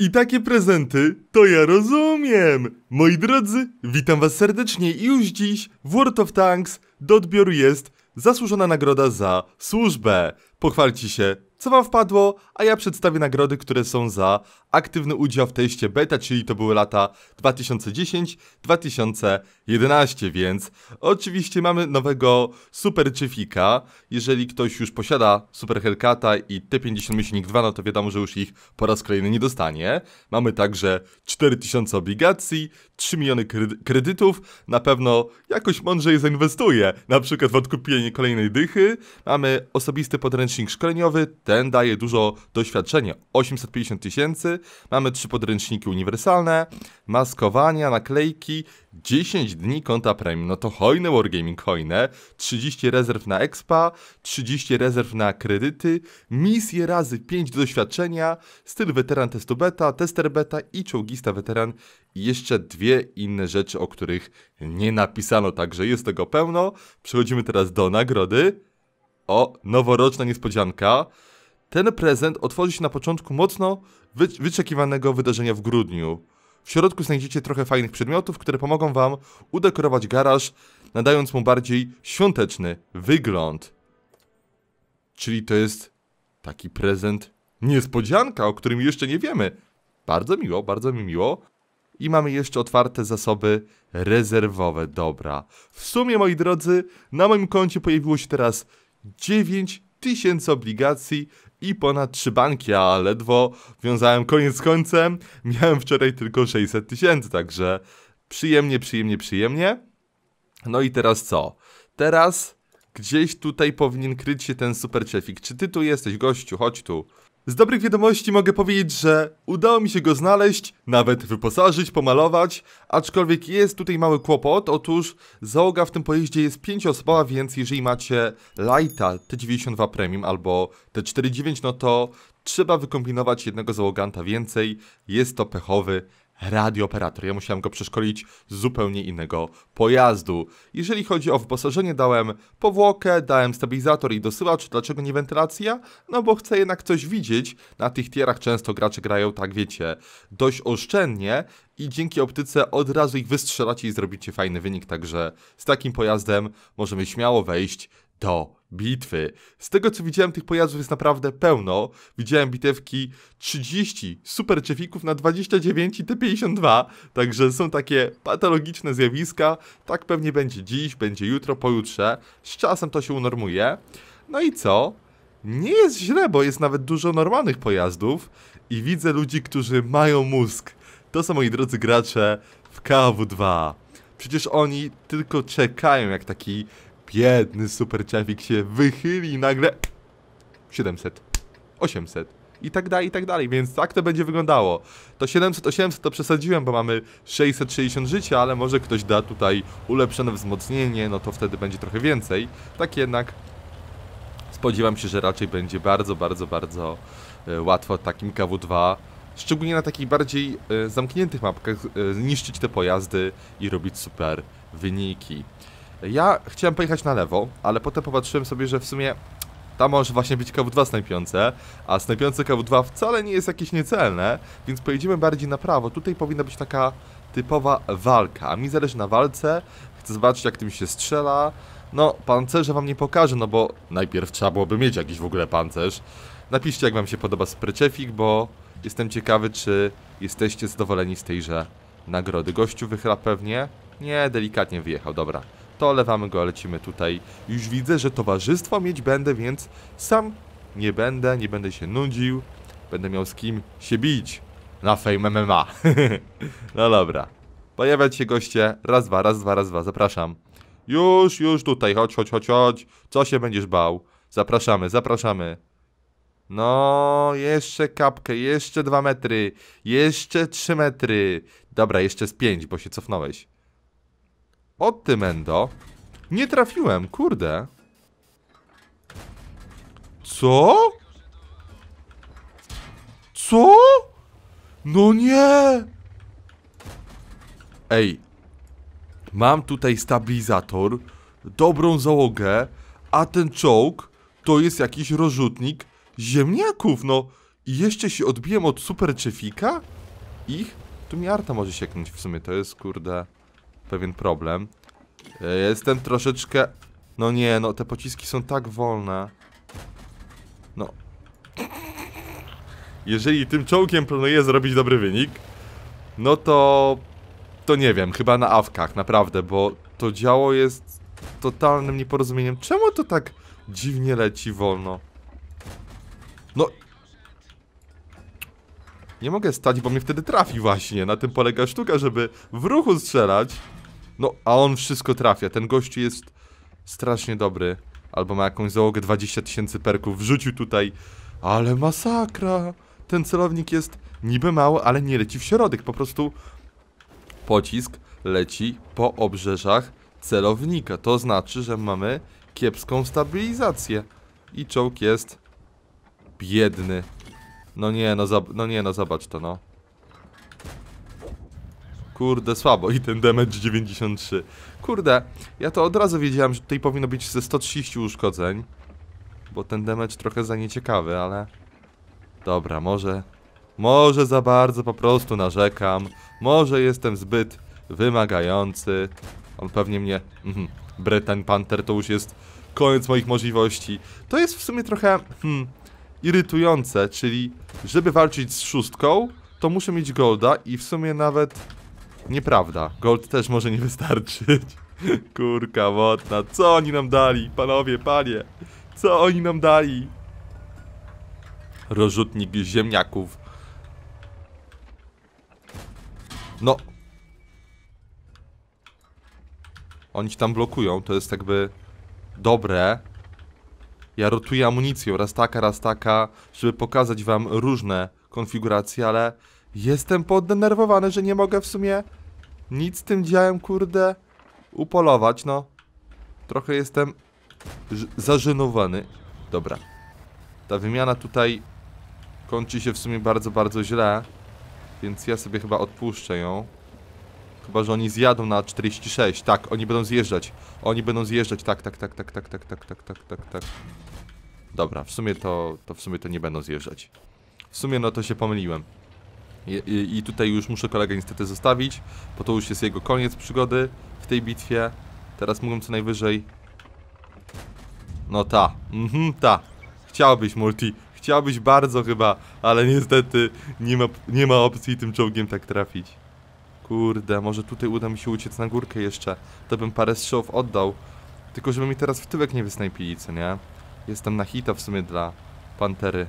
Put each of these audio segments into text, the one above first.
I takie prezenty to ja rozumiem! Moi drodzy, witam was serdecznie i już dziś w World of Tanks do odbioru jest zasłużona nagroda za służbę. Pochwalcie się co wam wpadło, a ja przedstawię nagrody, które są za aktywny udział w teście beta, czyli to były lata 2010-2011, więc oczywiście mamy nowego Super Chiefika. Jeżeli ktoś już posiada Super Hellcata i T50 myślnik 2, no to wiadomo, że już ich po raz kolejny nie dostanie. Mamy także 4000 obligacji, 3 miliony kredytów, na pewno jakoś mądrzej zainwestuje, na przykład w odkupienie kolejnej dychy. Mamy osobisty podręcznik szkoleniowy, ten daje dużo doświadczenia. 850 tysięcy, mamy trzy podręczniki uniwersalne, maskowania, naklejki, 10 dni konta premium, no to hojne Wargaming hojne, 30 rezerw na expa, 30 rezerw na kredyty, misje razy 5 doświadczenia, styl weteran testu beta, tester beta i czołgista weteran i jeszcze dwie inne rzeczy, o których nie napisano, także jest tego pełno. Przechodzimy teraz do nagrody. O, noworoczna niespodzianka. Ten prezent otworzy się na początku mocno wy wyczekiwanego wydarzenia w grudniu. W środku znajdziecie trochę fajnych przedmiotów, które pomogą wam udekorować garaż, nadając mu bardziej świąteczny wygląd. Czyli to jest taki prezent niespodzianka, o którym jeszcze nie wiemy. Bardzo miło, bardzo mi miło. I mamy jeszcze otwarte zasoby rezerwowe. Dobra. W sumie, moi drodzy, na moim koncie pojawiło się teraz 9000 tysięcy obligacji i ponad 3 banki, a ledwo wiązałem koniec z końcem. Miałem wczoraj tylko 600 tysięcy, także przyjemnie, przyjemnie, przyjemnie. No i teraz co? Teraz gdzieś tutaj powinien kryć się ten superczefik. Czy ty tu jesteś, gościu? Chodź tu. Z dobrych wiadomości mogę powiedzieć, że udało mi się go znaleźć, nawet wyposażyć, pomalować, aczkolwiek jest tutaj mały kłopot, otóż załoga w tym pojeździe jest osobowa, więc jeżeli macie Lighta T92 Premium albo T49, no to trzeba wykombinować jednego załoganta więcej, jest to pechowy radiooperator. Ja musiałem go przeszkolić z zupełnie innego pojazdu. Jeżeli chodzi o wyposażenie, dałem powłokę, dałem stabilizator i dosyłacz. Dlaczego nie wentylacja? No bo chcę jednak coś widzieć. Na tych tierach często gracze grają, tak wiecie, dość oszczędnie i dzięki optyce od razu ich wystrzelacie i zrobicie fajny wynik, także z takim pojazdem możemy śmiało wejść do bitwy. Z tego co widziałem, tych pojazdów jest naprawdę pełno. Widziałem bitewki 30 super czefików na 29 i T52, także są takie patologiczne zjawiska. Tak pewnie będzie dziś, będzie jutro, pojutrze. Z czasem to się unormuje. No i co? Nie jest źle, bo jest nawet dużo normalnych pojazdów i widzę ludzi, którzy mają mózg. To są moi drodzy gracze w KW2. Przecież oni tylko czekają jak taki biedny super ciafik się wychyli i nagle 700, 800 i tak dalej, i tak dalej, więc tak to będzie wyglądało. To 700, 800 to przesadziłem, bo mamy 660 życia, ale może ktoś da tutaj ulepszone wzmocnienie, no to wtedy będzie trochę więcej. Tak jednak spodziewam się, że raczej będzie bardzo, bardzo, bardzo e, łatwo takim KW2 szczególnie na takich bardziej y, zamkniętych mapkach, y, e, niszczyć te pojazdy i robić super wyniki. Ja chciałem pojechać na lewo, ale potem popatrzyłem sobie, że w sumie tam może właśnie być KW2 snajpiące, a snajpiące KW2 wcale nie jest jakieś niecelne, więc pojedziemy bardziej na prawo. Tutaj powinna być taka typowa walka, a mi zależy na walce, chcę zobaczyć jak tym się strzela. No, pancerze wam nie pokażę, no bo najpierw trzeba byłoby mieć jakiś w ogóle pancerz. Napiszcie jak wam się podoba spreczefik, bo jestem ciekawy, czy jesteście zadowoleni z tejże nagrody. Gościu wychyla pewnie? Nie, delikatnie wyjechał, dobra to olewamy go, lecimy tutaj. Już widzę, że towarzystwo mieć będę, więc sam nie będę, nie będę się nudził. Będę miał z kim się bić na Fame MMA. no dobra. Pojawiać się goście. Raz, dwa, raz, dwa, raz, dwa. Zapraszam. Już, już tutaj. Chodź, chodź, chodź, chodź. Co się będziesz bał? Zapraszamy, zapraszamy. No, jeszcze kapkę, jeszcze dwa metry, jeszcze trzy metry. Dobra, jeszcze z pięć, bo się cofnąłeś. Od ty, Mendo. Nie trafiłem, kurde. Co? Co? No nie! Ej. Mam tutaj stabilizator, dobrą załogę, a ten czołg to jest jakiś rozrzutnik ziemniaków, no. I jeszcze się odbiłem od super Ich? Tu mi Arta może sieknąć w sumie, to jest kurde pewien problem. E, jestem troszeczkę... No nie, no te pociski są tak wolne. No. Jeżeli tym czołgiem planuję zrobić dobry wynik, no to... To nie wiem, chyba na awkach, naprawdę, bo to działo jest totalnym nieporozumieniem. Czemu to tak dziwnie leci wolno? No... Nie mogę stać, bo mnie wtedy trafi właśnie. Na tym polega sztuka, żeby w ruchu strzelać. No, a on wszystko trafia. Ten gościu jest strasznie dobry. Albo ma jakąś załogę 20 tysięcy perków. Wrzucił tutaj. Ale masakra. Ten celownik jest niby mały, ale nie leci w środek. Po prostu pocisk leci po obrzeżach celownika. To znaczy, że mamy kiepską stabilizację. I czołg jest biedny. No nie, no, no nie, no zobacz to, no. Kurde, słabo. I ten damage 93. Kurde, ja to od razu wiedziałem, że tutaj powinno być ze 130 uszkodzeń. Bo ten damage trochę za nieciekawy, ale... Dobra, może... Może za bardzo po prostu narzekam. Może jestem zbyt wymagający. On pewnie mnie... Mhm. Breton Panther to już jest koniec moich możliwości. To jest w sumie trochę... Hmm, irytujące, czyli żeby walczyć z szóstką, to muszę mieć golda i w sumie nawet Nieprawda. Gold też może nie wystarczyć. Kurka wodna. Co oni nam dali? Panowie, panie. Co oni nam dali? Rozrzutnik ziemniaków. No. Oni ci tam blokują. To jest jakby dobre. Ja rotuję amunicję, Raz taka, raz taka. Żeby pokazać wam różne konfiguracje, ale... Jestem poddenerwowany, że nie mogę w sumie nic z tym działem, kurde, upolować, no. Trochę jestem zażenowany. Dobra. Ta wymiana tutaj kończy się w sumie bardzo, bardzo źle. Więc ja sobie chyba odpuszczę ją. Chyba, że oni zjadą na 46. Tak, oni będą zjeżdżać. Oni będą zjeżdżać. Tak, tak, tak, tak, tak, tak, tak, tak, tak, tak, tak. Dobra, w sumie to, to w sumie to nie będą zjeżdżać. W sumie no to się pomyliłem. I, I tutaj już muszę kolegę niestety zostawić, bo to już jest jego koniec przygody w tej bitwie. Teraz mówią co najwyżej... No ta, mhm, ta. Chciałbyś multi, chciałbyś bardzo chyba, ale niestety nie ma, nie ma opcji tym czołgiem tak trafić. Kurde, może tutaj uda mi się uciec na górkę jeszcze. To bym parę strzałów oddał. Tylko żeby mi teraz w tyłek nie wysnajpili, co nie? Jestem na hita w sumie dla Pantery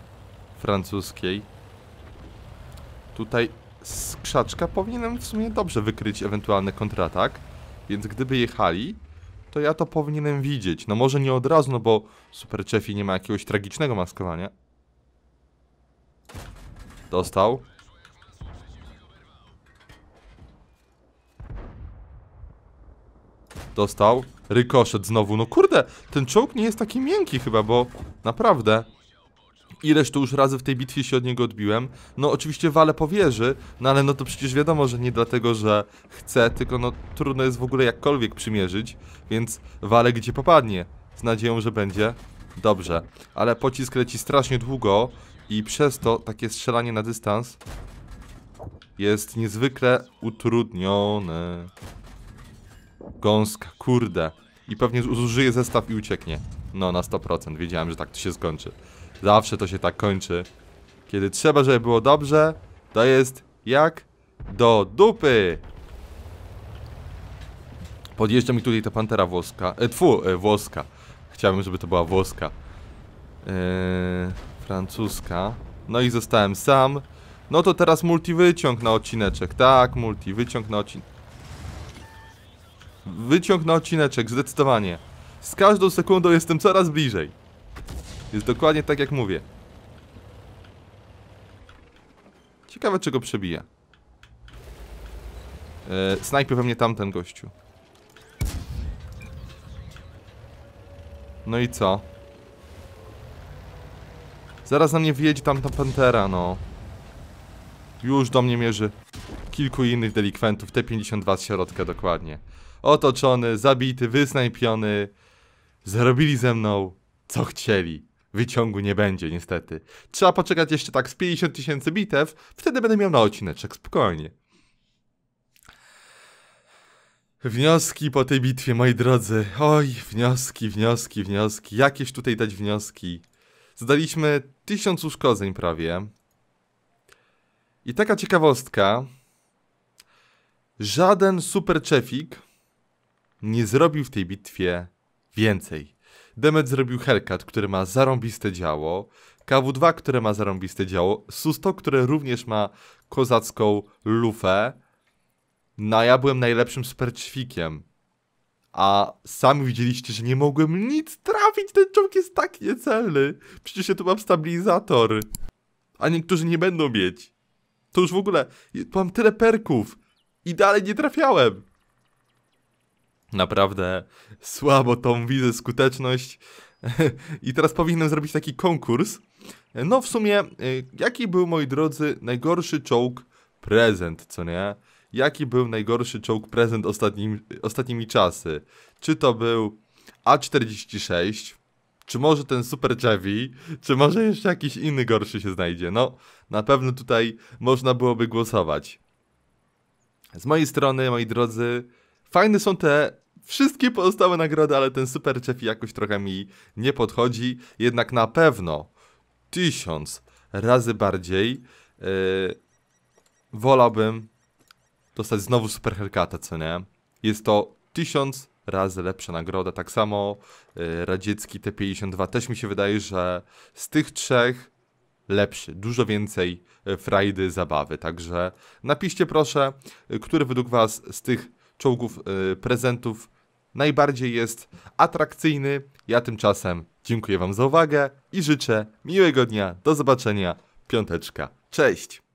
francuskiej. Tutaj z krzaczka powinienem w sumie dobrze wykryć ewentualny kontratak. Więc gdyby jechali, to ja to powinienem widzieć. No może nie od razu, no bo Super Chefi nie ma jakiegoś tragicznego maskowania. Dostał. Dostał. Rykoszet znowu. No kurde, ten czołg nie jest taki miękki chyba, bo naprawdę ileś to już razy w tej bitwie się od niego odbiłem. No oczywiście wale powierzy, no ale no to przecież wiadomo, że nie dlatego, że chce, tylko no trudno jest w ogóle jakkolwiek przymierzyć, więc wale gdzie popadnie. Z nadzieją, że będzie dobrze. Ale pocisk leci strasznie długo i przez to takie strzelanie na dystans jest niezwykle utrudnione. Gąska, kurde. I pewnie zużyje zestaw i ucieknie. No, na 100%. Wiedziałem, że tak to się skończy. Zawsze to się tak kończy. Kiedy trzeba, żeby było dobrze, to jest jak do dupy. Podjeżdża mi tutaj ta pantera włoska. E, tfu, e, włoska. Chciałbym, żeby to była włoska. E, francuska. No i zostałem sam. No to teraz multi wyciąg na odcineczek. Tak, multi wyciąg na odcinek. Wyciąg na odcineczek, zdecydowanie. Z każdą sekundą jestem coraz bliżej. Jest dokładnie tak jak mówię. Ciekawe czego przebija. Eee, we mnie tamten gościu. No i co? Zaraz na mnie wyjedzie tamta pantera, no. Już do mnie mierzy kilku innych delikwentów, T-52 z środka dokładnie. Otoczony, zabity, wysnajpiony. Zarobili ze mną, co chcieli wyciągu nie będzie, niestety. Trzeba poczekać jeszcze tak z 50 tysięcy bitew, wtedy będę miał na odcineczek, tak spokojnie. Wnioski po tej bitwie, moi drodzy. Oj, wnioski, wnioski, wnioski. Jakieś tutaj dać wnioski. Zdaliśmy tysiąc uszkodzeń prawie. I taka ciekawostka. Żaden super czefik nie zrobił w tej bitwie więcej. Demet zrobił Hellcat, który ma zarąbiste działo, KW2, które ma zarąbiste działo, Susto, które również ma kozacką lufę. No ja byłem najlepszym superćwikiem. A sami widzieliście, że nie mogłem nic trafić, ten czołg jest tak niecelny. Przecież ja tu mam stabilizator. A niektórzy nie będą mieć. To już w ogóle, mam tyle perków. I dalej nie trafiałem naprawdę słabo tą widzę skuteczność. I teraz powinienem zrobić taki konkurs. No w sumie, y, jaki był, moi drodzy, najgorszy czołg prezent, co nie? Jaki był najgorszy czołg prezent ostatnim, ostatnimi czasy? Czy to był A46, czy może ten Super Chevy, czy może jeszcze jakiś inny gorszy się znajdzie? No, na pewno tutaj można byłoby głosować. Z mojej strony, moi drodzy, Fajne są te wszystkie pozostałe nagrody, ale ten Super Chef jakoś trochę mi nie podchodzi. Jednak na pewno tysiąc razy bardziej yy, wolałbym dostać znowu Super Hellcata, co nie? Jest to tysiąc razy lepsza nagroda. Tak samo yy, radziecki T52 też mi się wydaje, że z tych trzech lepszy, dużo więcej e, frajdy, zabawy. Także napiszcie proszę, który według Was z tych czołgów, y, prezentów najbardziej jest atrakcyjny. Ja tymczasem dziękuję Wam za uwagę i życzę miłego dnia. Do zobaczenia. Piąteczka. Cześć!